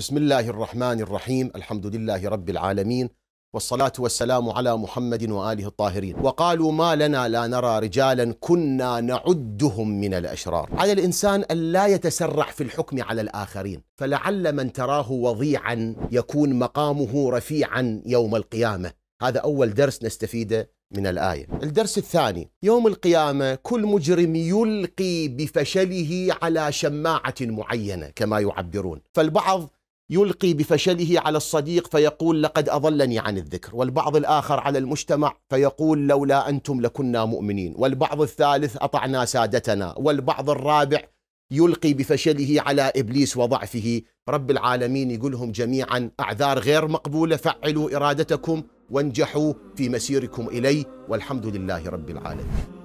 بسم الله الرحمن الرحيم الحمد لله رب العالمين والصلاة والسلام على محمد وآله الطاهرين وقالوا ما لنا لا نرى رجالا كنا نعدهم من الأشرار على الإنسان أن لا يتسرع في الحكم على الآخرين فلعل من تراه وضيعا يكون مقامه رفيعا يوم القيامة هذا أول درس نستفيده من الآية الدرس الثاني يوم القيامة كل مجرم يلقي بفشله على شماعة معينة كما يعبرون فالبعض يلقي بفشله على الصديق فيقول لقد أضلني عن الذكر والبعض الآخر على المجتمع فيقول لولا أنتم لكنا مؤمنين والبعض الثالث أطعنا سادتنا والبعض الرابع يلقي بفشله على إبليس وضعفه رب العالمين يقولهم جميعا أعذار غير مقبولة فعلوا إرادتكم وانجحوا في مسيركم إلي والحمد لله رب العالمين